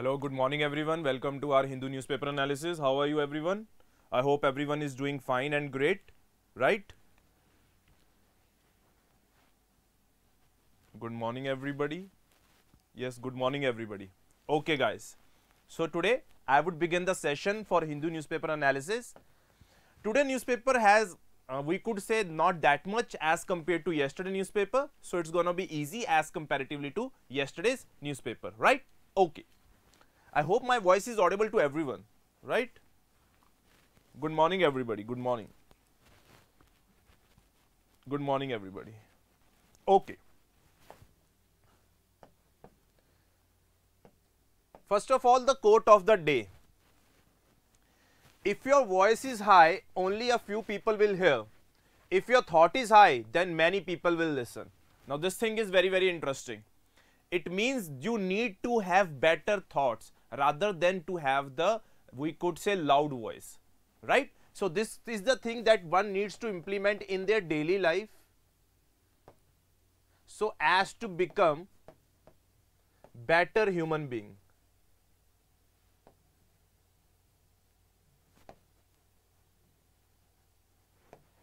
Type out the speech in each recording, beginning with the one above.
Hello, good morning everyone. Welcome to our Hindu newspaper analysis. How are you everyone? I hope everyone is doing fine and great, right? Good morning everybody. Yes, good morning everybody. Okay guys. So today I would begin the session for Hindu newspaper analysis. Today newspaper has uh, we could say not that much as compared to yesterday newspaper. So it's gonna be easy as comparatively to yesterday's newspaper, right? Okay. I hope my voice is audible to everyone, right? Good morning, everybody. Good morning. Good morning, everybody. Okay. First of all, the quote of the day. If your voice is high, only a few people will hear. If your thought is high, then many people will listen. Now, this thing is very, very interesting. It means you need to have better thoughts rather than to have the we could say loud voice right so this is the thing that one needs to implement in their daily life so as to become better human being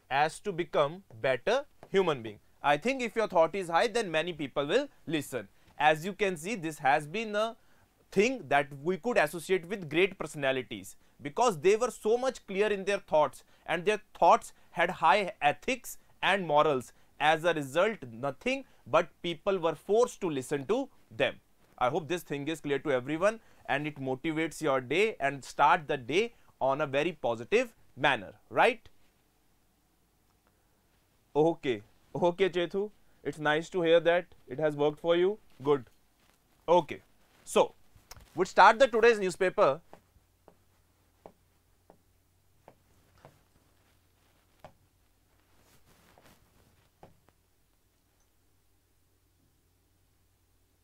as to become better human being i think if your thought is high then many people will listen as you can see this has been a thing that we could associate with great personalities because they were so much clear in their thoughts and their thoughts had high ethics and morals. As a result, nothing but people were forced to listen to them. I hope this thing is clear to everyone and it motivates your day and start the day on a very positive manner, right? Okay, okay Chetu, it's nice to hear that it has worked for you, good. Okay, so would start the today's newspaper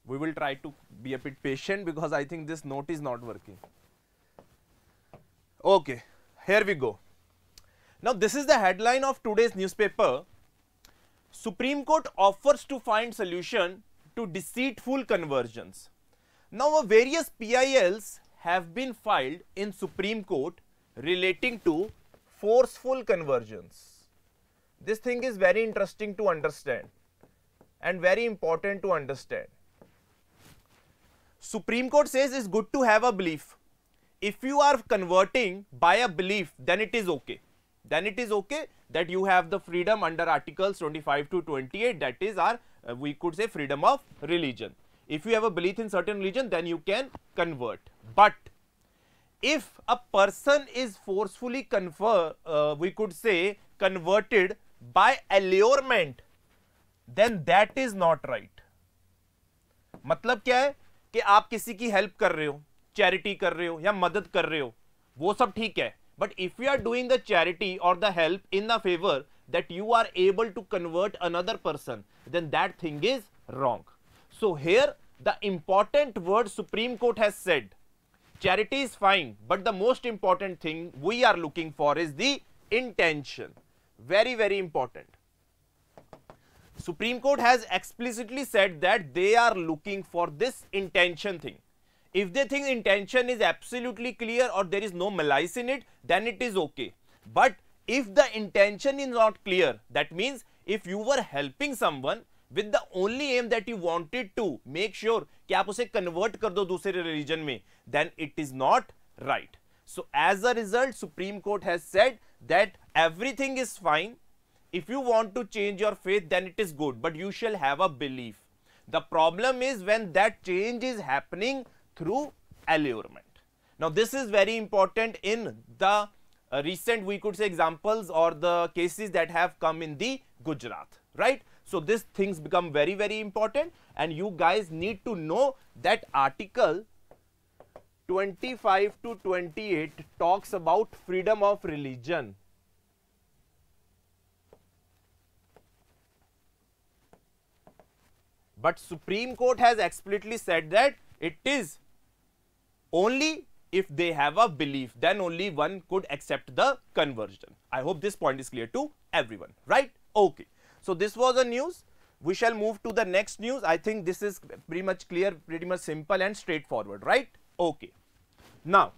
we will try to be a bit patient because I think this note is not working. Okay, here we go. Now, this is the headline of today's newspaper. Supreme Court offers to find solution to deceitful conversions. Now, various PILs have been filed in Supreme Court relating to forceful conversions. This thing is very interesting to understand and very important to understand. Supreme Court says it's good to have a belief. If you are converting by a belief, then it is okay. Then it is okay that you have the freedom under articles 25 to 28 that is our uh, we could say freedom of religion. if you have a belief in certain religion then you can convert but if a person is forcefully confer uh, we could say converted by allurement then that is not right matlab kya hai ki aap kisi ki help kar rahe ho charity kar rahe ho ya madad kar rahe ho wo sab theek hai but if you are doing the charity or the help in the favor that you are able to convert another person then that thing is wrong So here the important word Supreme Court has said, charity is fine, but the most important thing we are looking for is the intention. Very, very important. Supreme Court has explicitly said that they are looking for this intention thing. If they think intention is absolutely clear or there is no malice in it, then it is okay. But if the intention is not clear, that means if you were helping someone with the only aim that you wanted to make sure कि आप उसे convert कर दो दूसरे religion में then it is not right so as a result supreme court has said that everything if you want to change your faith then it is good but you shall have a belief the problem is when that change is happening through allurement now this is very important in the uh, recent we could say examples or the cases that have come in the gujarat right so these things become very, very important and you guys need to know that article 25 to 28 talks about freedom of religion. But Supreme Court has explicitly said that it is only if they have a belief, then only one could accept the conversion. I hope this point is clear to everyone, right? Okay. So, this was a news. We shall move to the next news. I think this is pretty much clear, pretty much simple and straightforward, right? Okay. Now,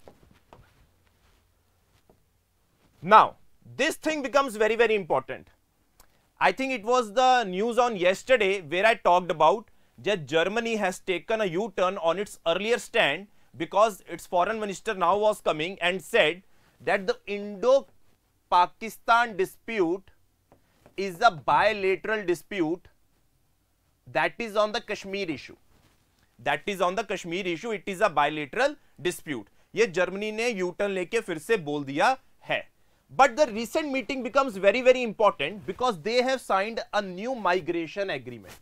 now this thing becomes very, very important. I think it was the news on yesterday where I talked about that Germany has taken a U-turn on its earlier stand because its foreign minister now was coming and said that the Indo-Pakistan dispute is a bilateral dispute that is on the Kashmir issue. That is on the Kashmir issue, it is a bilateral dispute. ये Germany ने U turn turn फिर से बोल दिया है But the recent meeting becomes very very important because they have signed a new migration agreement.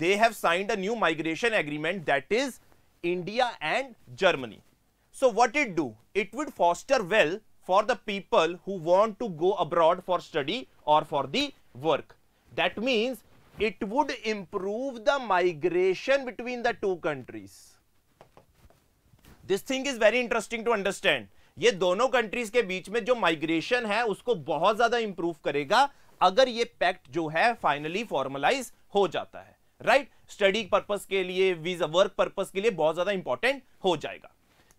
they have signed a new migration agreement that is India and Germany. So what it do? It would foster well for the people who want to go abroad for study or for the work. That means it would improve the migration between the two countries. This thing is very interesting to understand. ये दोनों countries के बीच में जो migration है उसको बहुत ज्यादा improve करेगा अगर ये पैक्ट जो है फाइनली फॉर्मलाइज हो जाता है राइट स्टडी पर्पस के लिए वीजा वर्क पर्पस के लिए बहुत ज्यादा इंपॉर्टेंट हो जाएगा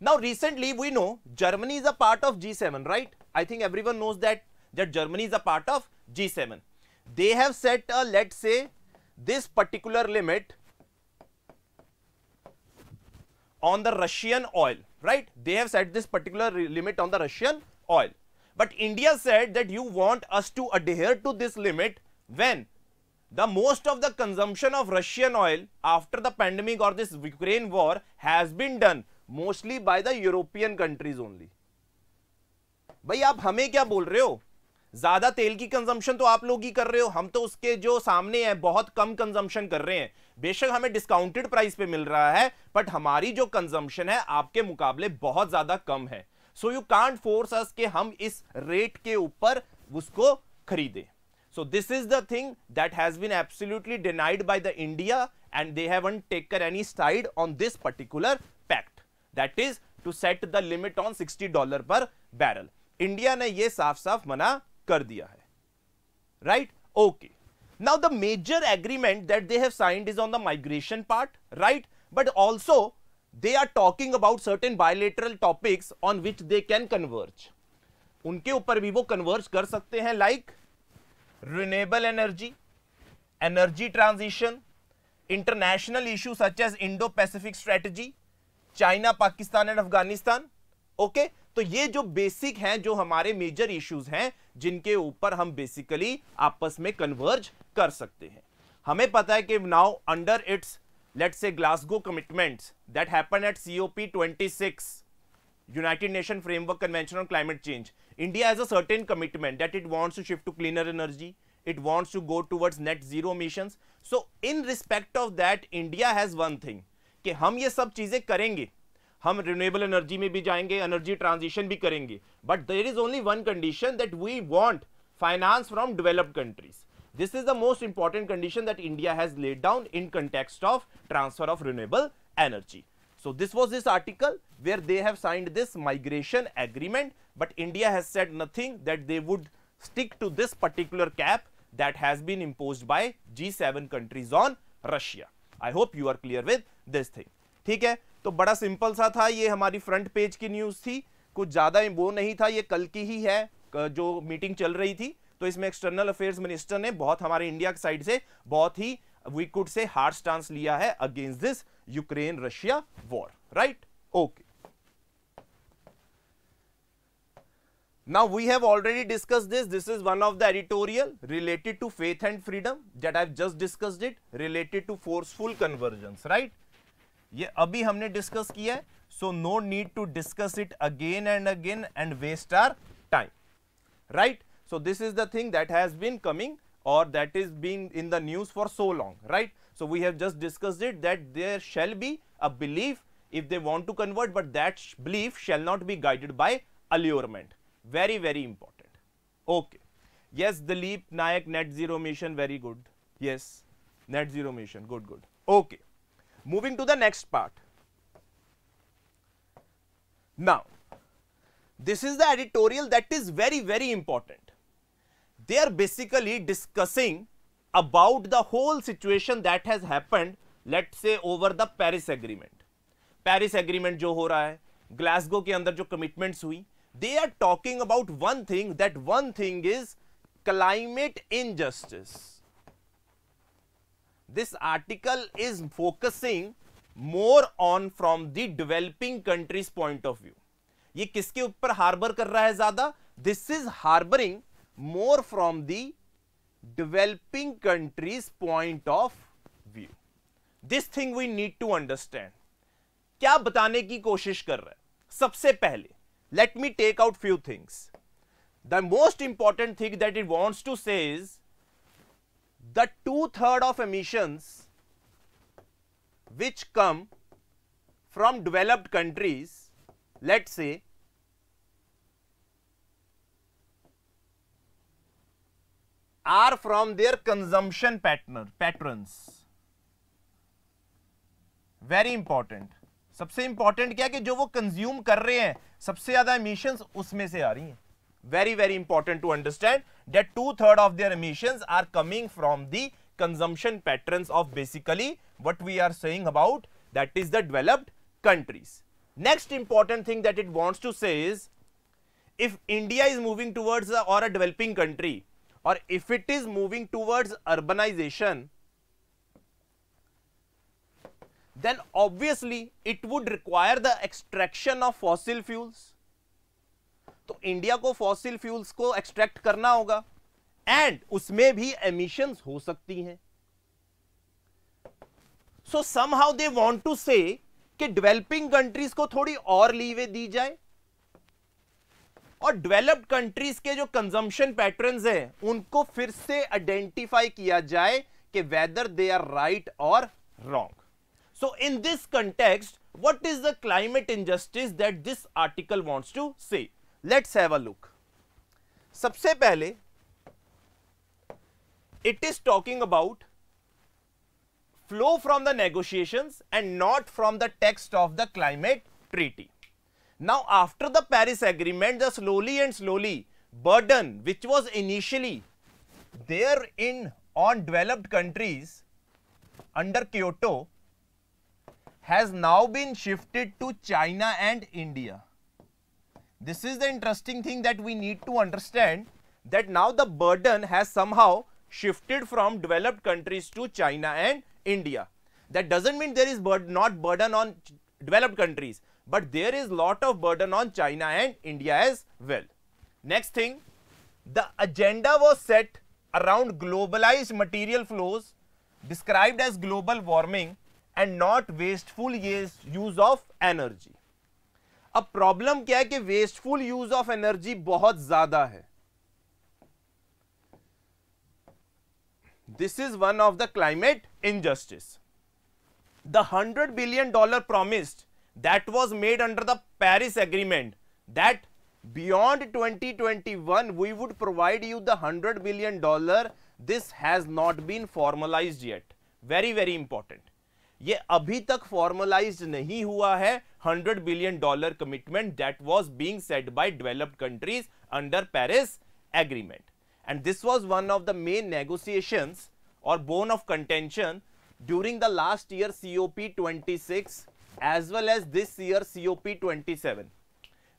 Now recently we know Germany is a part of G7, right? I think everyone knows that, that Germany is a part of G7. They have set a, let's say, this particular limit on the Russian oil, right? They have set this particular limit on the Russian oil. But India said that you want us to adhere to this limit when the most of the consumption of Russian oil after the pandemic or this Ukraine war has been done mostly by the European countries only भाई आप हमें क्या बोल रहे हो ज्यादा तेल की कंजम्पशन तो आप लोग ही कर रहे हो हम तो उसके जो सामने हैं बहुत कम कंजम्पशन कर रहे हैं बेशक हमें डिस्काउंटेड प्राइस पे मिल रहा है बट हमारी जो कंजम्पशन है आपके मुकाबले बहुत ज्यादा कम है so you can't force us के हम इस रेट के ऊपर उसको खरीदें so this is the thing that has been absolutely denied by the India and they haven't taken any side on this particular that is to set the limit on 60 dollar per barrel India ने यह साफ साफ मना कर दिया है right okay now the major agreement that they have signed is on the migration part right but also they are talking about certain bilateral topics on which they can converge उनके ऊपर भी वो कन्वर्ज कर सकते हैं like renewable energy energy transition international issue such as Indo Pacific strategy China Pakistan and Afghanistan okay तो ये जो बेसिक हैं जो हमारे मेजर इश्यूज हैं जिनके ऊपर हम बेसिकली आपस में कन्वर्ज कर सकते हैं हमें पता है कि नाउ अंडर इट्स लेट से Glasgow commitments that happen at COP 26 United Nation framework convention on climate change India has a certain commitment that it wants to shift to cleaner energy it wants to go towards net zero mission so in respect of that India has one thing कि हम ये सब चीज़ें करेंगे हम renewable energy में भी जाएंगे एनर्जी ट्रांजिशन भी करेंगे but there is only one condition that we want finance from developed countries this is the most important condition that India has laid down in context of transfer of renewable energy so this was this article where they have signed this migration agreement but India has set nothing that they would stick to this particular cap that has been impose by G seven countries on Russia I hope you are clear with this thing ठीक है तो बड़ा simple सा था ये हमारी front page की news थी कुछ ज़्यादा वो नहीं था ये कल की ही है जो मीटिंग चल रही थी तो इसमें एक्सटर्नल अफेयर्स मिनिस्टर ने बहुत हमारे इंडिया की साइड से बहुत ही वीकुड से हार्ड स्टांस लिया है against this Ukraine Russia war right okay Now, we have already discussed this. This is one of the editorial related to faith and freedom that I have just discussed it related to forceful conversions, right? ये अभी हमने discuss किया है so no need to discuss it again and again and waste our time right so this is the thing that has been or that is being in the news for so long right so we have just discussed it that there shall be a belief if they want to convert but that belief shall not be guided by allurement very very important okay yes the leap nayak net zero mission very good yes net zero mission good good okay moving to the next part now this is the editorial that is very very important they are basically discussing about the whole situation that has happened let's say over the paris agreement paris agreement jo ho raha hai glasgow ke andar jo commitments hui they are talking about one thing that one thing is climate injustice this article is focusing more on from the developing countries point of view ये किसके ऊपर harbour कर रहा है ज्यादा this is harbouring more from the developing countries point of view this thing we need to understand क्या बताने की कोशिश कर रहा है सबसे पहले let me take out few things. The most important thing that it wants to say is the two-third of emissions which come from developed countries, let us say are from their consumption pattern, patterns, very important. सबसे important क्या कि जो वो consume कर रहे हैं सबसे ज्यादा इमिशन उसमें से आ रही है very very important to understand that two third of their emission are coming from the consumption pattern of basically what we are saying about that is the developed countries next important thing that it wants to say is if India is moving towards और a developing country और if it is moving towards urbanisation then obviously it would require the extraction of fossil fuels तो India को fossil fuels को extract करना होगा and उसमें भी emissions हो सकती हैं so somehow they want to say developing countries countries को थोड़ी और लीवे दी जाए और डेवलप्ड कंट्रीज के जो कंजम्पशन पैटर्न्स हैं उनको फिर से आइडेंटिफाई किया जाए कि वेदर दे आर राइट और wrong So, in this context, what is the climate injustice that this article wants to say? Let us have a look. सबसे पहले it is talking about flow from the negotiations and not from the text of the climate treaty. Now, after the Paris Agreement, the slowly and slowly burden which was initially there in on developed countries under Kyoto has now been shifted to China and India. This is the interesting thing that we need to understand that now the burden has somehow shifted from developed countries to China and India. That doesn't mean there is bur not burden on developed countries, but there is lot of burden on China and India as well. Next thing, the agenda was set around globalized material flows described as global warming and not wasteful use of energy अब problem क्या है कि wasteful use of energy बहुत ज्यादा है this is one of the climate injustice the hundred billion dollar promised that was made under the Paris agreement that beyond twenty twenty one we would provide you the hundred billion dollar this has not been formalise yet very very important ये अभी तक formalise नहीं हुआ है hundred billion dollar commitment that was being set by developed countries under Paris agreement and this was one of the main negotiation और bone of contention during the last year P twenty six as well as this year COP seven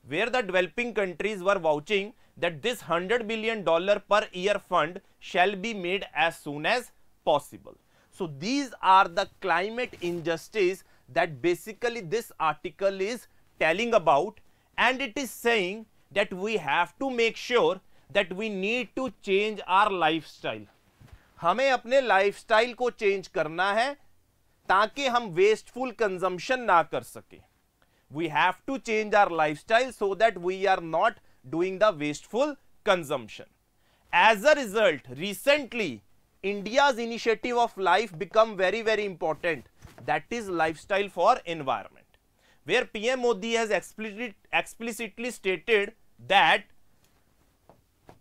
where the developing countries were vouching that this hundred billion dollar per year fund shall be made as soon as possible So these are the climate injustice that basically this article is telling about and it is saying that we have to make sure that we need to change our lifestyle. हमें अपने lifestyle को change करना है ताकि हम wasteful consumption ना कर सके We have to change our lifestyle so that we are not doing the wasteful consumption. As a result, recently India's initiative of life become very, very important. That is lifestyle for environment. Where PM Modi has explicit, explicitly stated that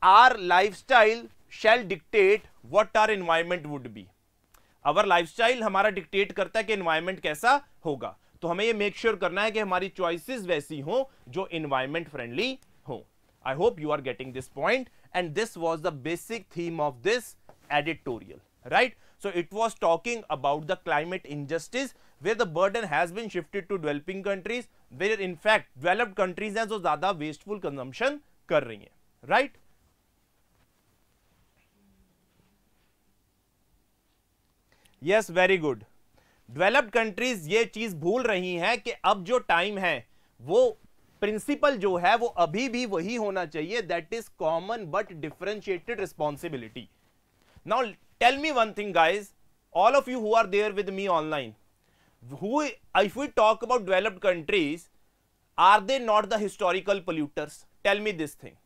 our lifestyle shall dictate what our environment would be. Our lifestyle हमारा dictate करता है कि environment कैसा होगा तो हमें ये make sure sure करना है कि हमारी चॉइसेस वैसी हो जो एनवायरमेंट फ्रेंडली हो I hope you are getting this point and this was the basic theme of this editorial, right? So it was talking about the climate injustice where the burden has been shifted to developing countries where in fact developed countries हैं जो zyada wasteful consumption kar rahi hain right? yes very good developed countries ये चीज भूल रही हैं कि अब जो टाइम है वो प्रिंसिपल जो है वो अभी भी वही होना चाहिए that is common but differentiated responsibility now tell me one thing guys all of you who are there with me online who if we talk about developed countries are they not the historical polluters tell me this thing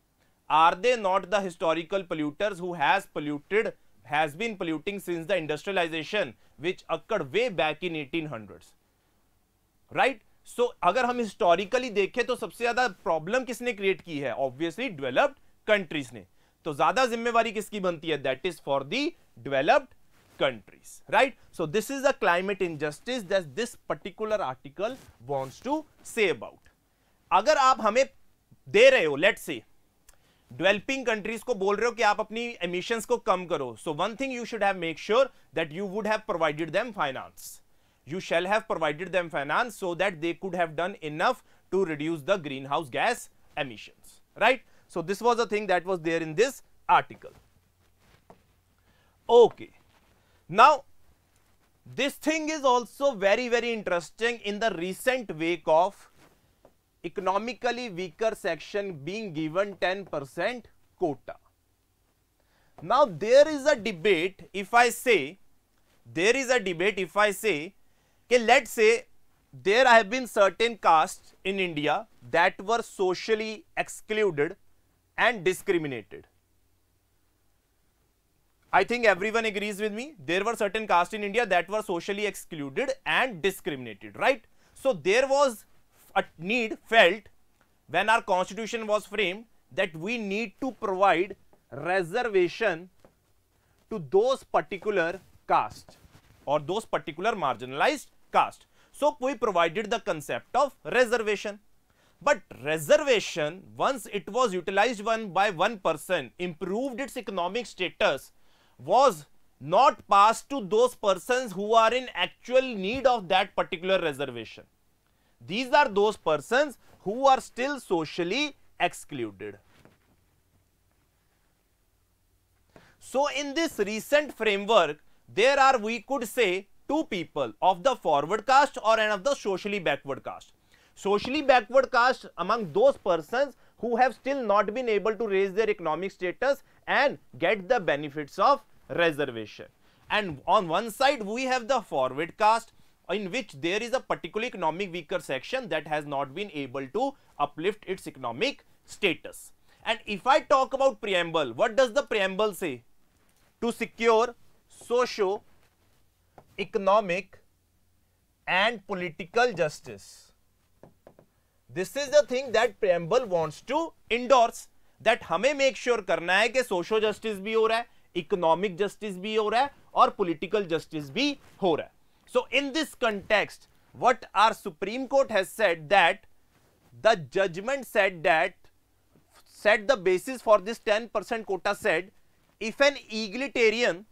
are they not the historical polluters who has polluted has been polluting since the industrialization which occurred way back in 1800s right so, अगर हम historically देखें तो सबसे ज्यादा problem किसने create की है obviously developed countries ने तो ज्यादा जिम्मेवारी किसकी बनती है that is for the developed countries right so this is a climate injustice that this particular article wants to say about अगर आप हमें दे रहे हो लेट से डेवलपिंग कंट्रीज को बोल रहे हो कि आप अपनी एमिशंस को कम करो so one thing you should have make sure that you would have provided them finance you shall have provided them finance so that they could have done enough to reduce the greenhouse gas emissions right right? So, this was a thing that was there in this article. Okay. Now, this thing is also very very interesting in the recent wake of economically weaker section being given 10% quota. Now, there is a debate if I say, there is a debate if I say, okay, let us say there have been certain castes in India that were socially excluded and discriminated. I think everyone agrees with me. There were certain castes in India that were socially excluded and discriminated, right? So there was a need felt when our constitution was framed that we need to provide reservation to those particular caste or those particular marginalized caste. So we provided the concept of reservation. But reservation, once it was utilized one by one person, improved its economic status, was not passed to those persons who are in actual need of that particular reservation. These are those persons who are still socially excluded. So, in this recent framework, there are we could say two people of the forward caste or and of the socially backward caste socially backward caste among those persons who have still not been able to raise their economic status and get the benefits of reservation. And on one side, we have the forward caste in which there is a particular economic weaker section that has not been able to uplift its economic status. And if I talk about preamble, what does the preamble say? To secure socio, economic and political justice this is the thing that preamble wants to endorse that हमें make sure sure करना है कि social justice भी हो रहा है economic justice भी हो रहा है और पोलिटिकल जस्टिस भी हो रहा है so in this context what our Supreme court has set that the judgement set that set the basis for this ten percent quota set if an egalitarian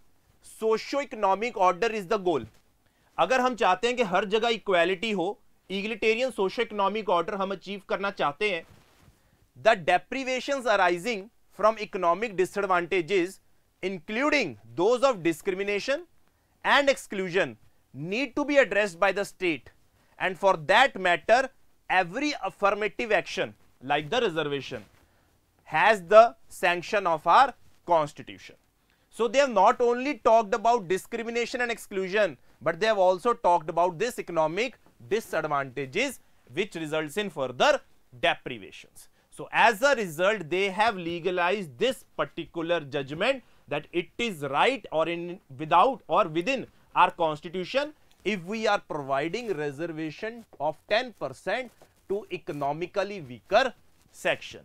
socio economic order is the goal अगर हम चाहते हैं कि हर जगह equality हो egalitarian socio economic order हम achieve करना चाहते हैं the deprivation arising from economic disadvantages including those of discrimination and exclusion need to B address by the state and for that matter every affirmative action like the reservation has the sanction of our constitution so they have not only talked about discrimination and exclusion but they have also talked about this economic disadvantages which results in further deprivations. So, as a result they have legalized this particular judgment that it is right or in without or within our constitution if we are providing reservation of 10 percent to economically weaker section.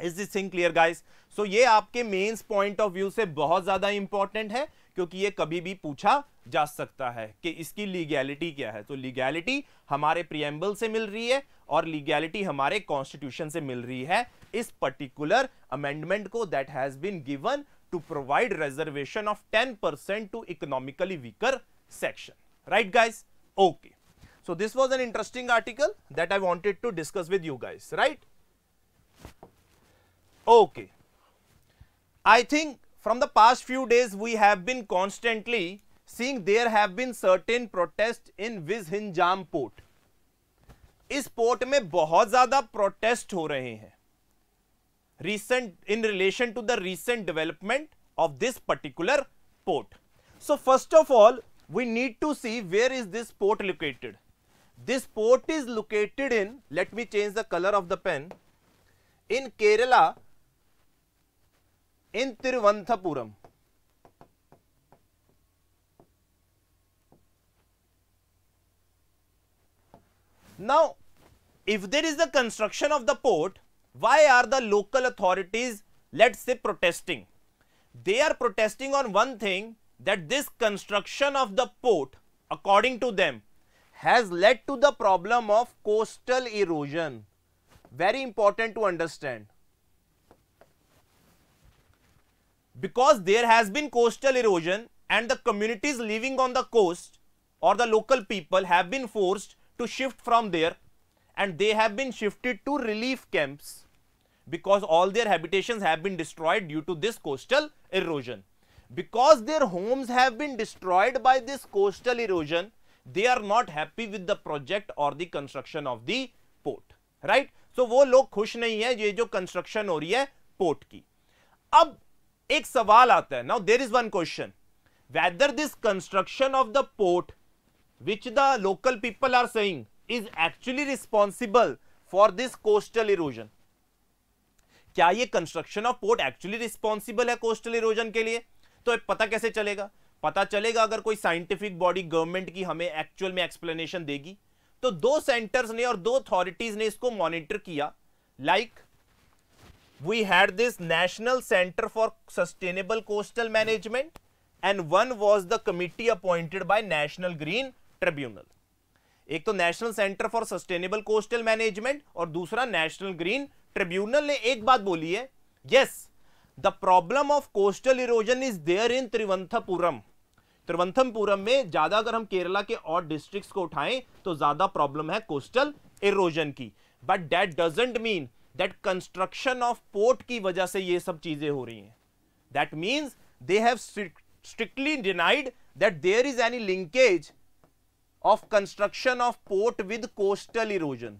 Is this thing clear guys? So, this is your main point of view. बहुत ज़्यादा important. क्योंकि ये कभी भी पूछा जा सकता है कि इसकी लीगैलिटी क्या है तो लीगैलिटी हमारे प्रियम्बल से मिल रही है और लीगैलिटी हमारे कॉन्स्टिट्यूशन से मिल रही है इस पर्टिकुलर अमेंडमेंट को that has been given to provide reservation of ten percent to economically weaker section right guys okay so this was an interesting article that i wanted to discuss with you guys right okay i think From the past few days, we have been constantly seeing there have been certain protests in Vizhinjam port. इस port में बहुत ज़्यादा protest हो रहे हैं recent in relation to the recent development of this particular port. So first of all, we need to see where is this port located. This port is located in, let me change the color of the pen, in Kerala in Tiruvanthapuram. Now, if there is the construction of the port, why are the local authorities, let's say, protesting? They are protesting on one thing that this construction of the port, according to them, has led to the problem of coastal erosion. Very important to understand. because there has been coastal erosion and the communities living on the coast or the local people have been forced to shift from there and they have been shifted to relief camps because all their habitations have been destroyed due to this coastal erosion. Because their homes have been destroyed by this coastal erosion, they are not happy with the project or the construction of the port, right? So, वो लोग खुश नहीं है ये जो construction हो रही है port की. अब एक सवाल आता है now there is one question whether this construction of the port which the local people are saying is actually responsible for this coastal erosion क्या ये construction of port actually responsible है कोस्टल इरोजन के लिए तो पता कैसे चलेगा पता चलेगा अगर कोई साइंटिफिक बॉडी गवर्नमेंट की हमें एक्चुअल में एक्सप्लेनेशन देगी तो दो सेंटर्स ने और दो अथॉरिटीज ने इसको मॉनिटर किया like like we had this National Center for Sustainable Coastal Management and one was the committee appointed by National Green Tribunal. ek to national center for sustainable coastal management aur dusra national green tribunal ne ek baat boli hai yes the problem of coastal erosion is there in trivanthapuram त्रिवंथमपुरम में ज्यादा अगर हम केरला के और districts को उठाएं तो ज्यादा प्रॉब्लम है कोस्टल इरोजन की but that doesn't mean that construction of port की वजह से ये सब चीजें हो रही हैं that means they have strictly denied that there is any linkage of construction of port with coastal erosion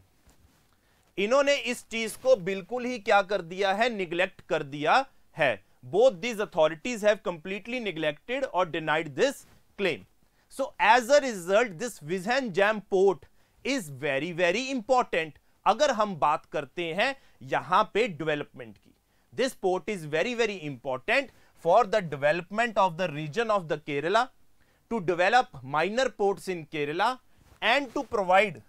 इन्होंने इस चीज को बिल्कुल ही क्या कर दिया है निग्लेक्ट कर दिया है both these authorities have completely neglected और denied this claim so as a result this Vizhinjam port is very very important अगर हम बात करते हैं यहां पे डेवलपमेंट की this port is very very important for the development of the region of the Kerala to develop minor ports in Kerala and to provide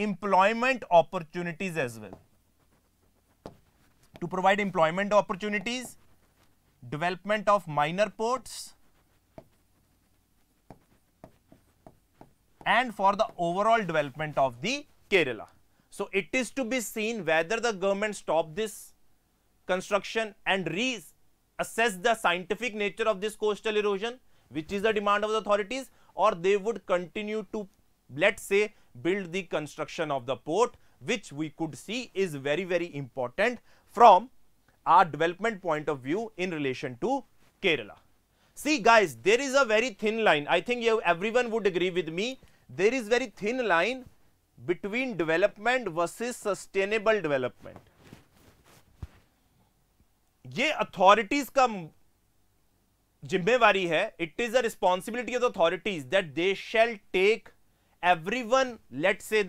employment opportunities as well to provide employment opportunities development of minor ports and for the overall development of the Kerala So, it is to be seen whether the government stop this construction and reassess the scientific nature of this coastal erosion which is the demand of the authorities or they would continue to let's say build the construction of the port which we could see is very very important from our development point of view in relation to Kerala. See guys there is a very thin line I think you everyone would agree with me there is very thin line between development versus sustainable development ये authorities का जिम्मेवारी है it is a responsibility of authorities that they shall take every one let say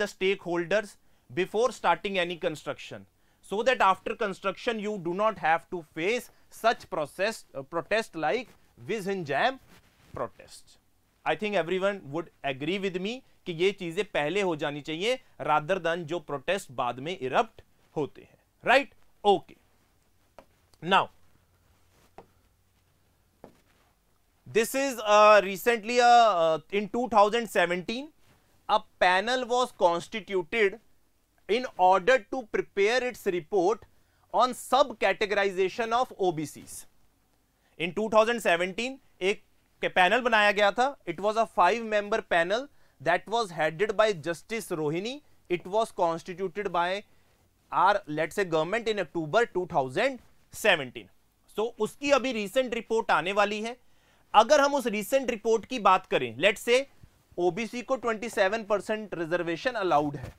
before starting any construction so that after construction you do not have to face such process uh, protest like whiz and jam protests. i think everyone would agree with me कि ये चीजें पहले हो जानी चाहिए rather दन जो protest बाद में इरप्ट होते हैं right okay now this is recently in 2017 a panel was constituted in order to prepare its report on sub categorisation of OBC in 2017 एक पैनल बनाया गया था it was a five member panel that was headed by Justice Rohini. It was constituted by our let's say government in October 2017. So so, उसकी अभी recent report आने वाली है अगर हम उस रिसेंट रिपोर्ट की बात करें लेट्स से ओबीसी को 27 परसेंट रिजर्वेशन अलाउड है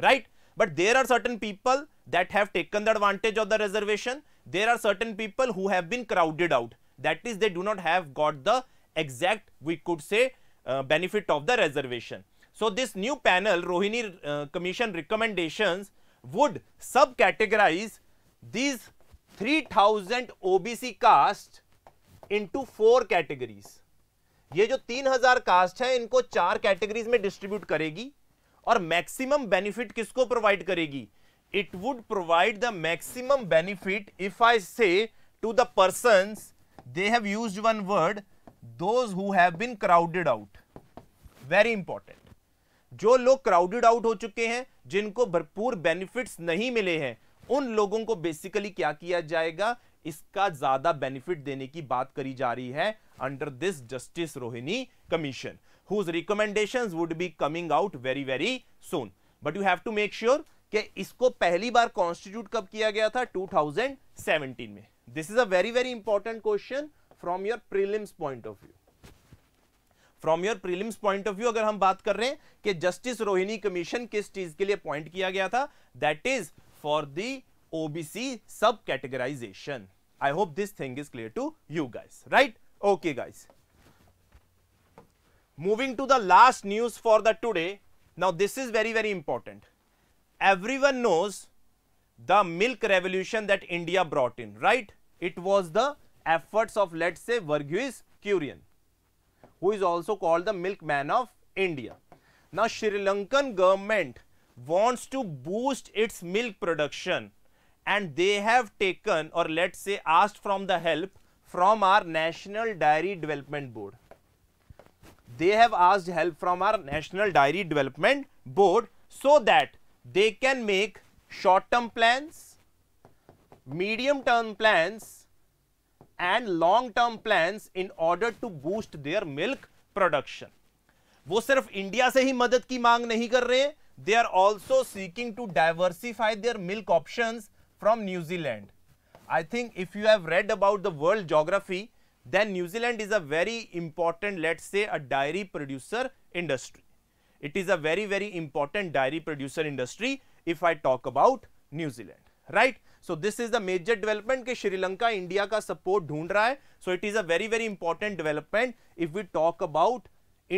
right but there are certain people that have taken the advantage of the reservation there are certain people who have been crowded out that is they do not have got the exact we could say uh, benefit of the reservation. So this new panel Rohini uh, Commission recommendations would subcategorize these 3000 OBC caste into four categories. ये जो 3000 cast है इनको चार categories में distribute करेगी और maximum benefit किसको provide करेगी it would provide the maximum benefit if I say to the persons they have used one word those who have been crowded out very important जो लोग क्राउडेड आउट हो चुके हैं जिनको भरपूर बेनिफिट्स नहीं मिले हैं उन लोगों को बेसिकली क्या किया जाएगा इसका ज्यादा बेनिफिट देने की बात करी जा रही है under this justice Rohini commission whose recommendation would be coming out very very soon but you have to make sure कि इसको पहली बार कॉन्स्टिट्यूट कब किया गया था 2017 में this is a very very important question from your prelims point of view from your prelims point of view अगर हम बात कर रहे हैं कि जस्टिस रोहिणी कमीशन किस चीज के लिए अपॉइंट किया गया था that is for the OBC sub categorisation I hope this thing is clear to you guys right okay guys to the last news for the today now this is very very important every one knows the milk revolution that India brought in right it was the efforts of let us say Verghese Kurian, who is also called the milkman of India. Now, Sri Lankan government wants to boost its milk production and they have taken or let us say asked from the help from our National Dairy Development Board. They have asked help from our National Dairy Development Board so that they can make short term plans, medium term plans and long term plan in order to boost their milk production वो सिर्फ India से ही मदद की मांग नहीं कर रहे they are also seeking to diversify their milk option from New Zealand I think if you have read about the world geography then New Zealand is a very important let say a dairy producer industry it is a very very important dairy producer industry if I talk about New Zealand right So this is the major development कि Sri Lanka India का support ढूंढ रहा है so it is very very very important development if we talk about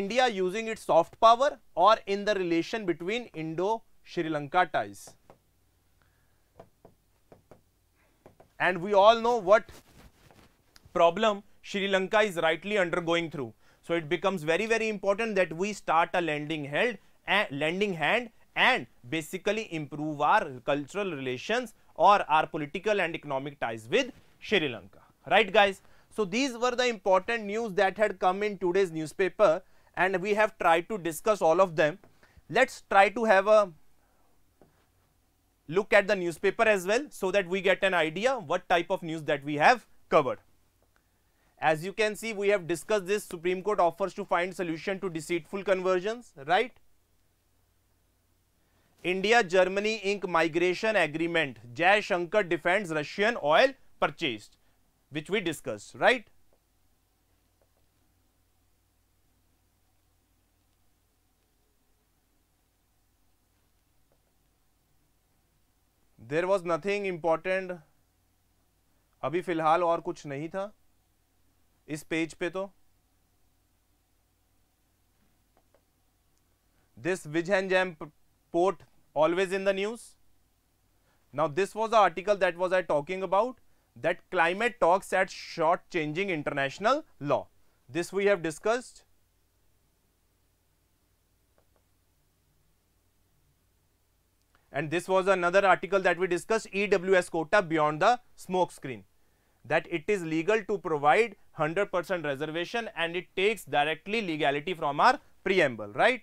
India using it soft power और in the relation between Indo Sri Lanka ties and we all know what problem Sri Lanka is rightly undergoing through. So it becomes very very important that we start a lending hand and basically improve our cultural relations or our political and economic ties with Sri Lanka. Right guys? So these were the important news that had come in today's newspaper and we have tried to discuss all of them. Let's try to have a look at the newspaper as well so that we get an idea what type of news that we have covered. As you can see, we have discussed this Supreme Court offers to find solution to deceitful conversions, right? India Germany ink migration agreement Jaishankar defends Russian oil purchase which we discuss right there was nothing important अभी फिलहाल और कुछ नहीं था इस page पे तो this Vizhinjam port always in the news. Now, this was the article that was I talking about that climate talks at short changing international law. This we have discussed. And this was another article that we discussed EWS quota beyond the smoke screen that it is legal to provide 100% reservation and it takes directly legality from our preamble, right?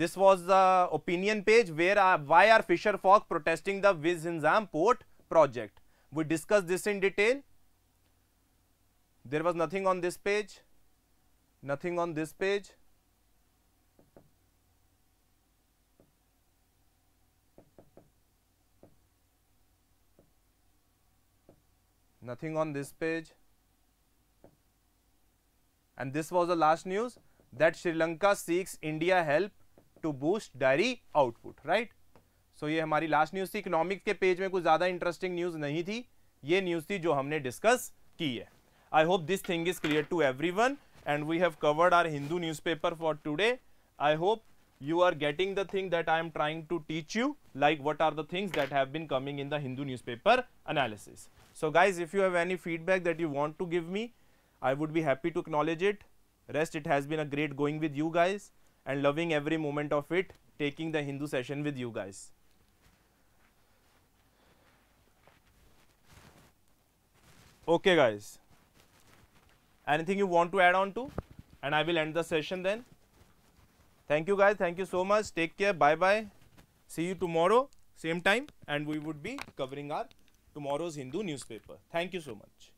This was the opinion page where uh, why are Fisher Folk protesting the Vizinzam port project. We discussed this in detail. There was nothing on this page, nothing on this page. nothing on this page and this was the last news that Sri Lanka seeks India help to boost dairy output right so ये हमारी last news थी economics के page में कुछ ज्यादा interesting news नहीं थी ये न्यूज थी जो हमने डिस्कस की है I hope this thing is clear to everyone and we have covered our Hindu newspaper for today I hope you are getting the thing that I am trying to teach you like what are the things that have been coming in the Hindu newspaper analysis so guys if you have any feedback that you want to give me I would be happy to acknowledge it rest it has been a great going with you guys and loving every moment of it, taking the Hindu session with you guys. Okay guys, anything you want to add on to? And I will end the session then. Thank you guys, thank you so much, take care, bye bye. See you tomorrow, same time and we would be covering our tomorrow's Hindu newspaper. Thank you so much.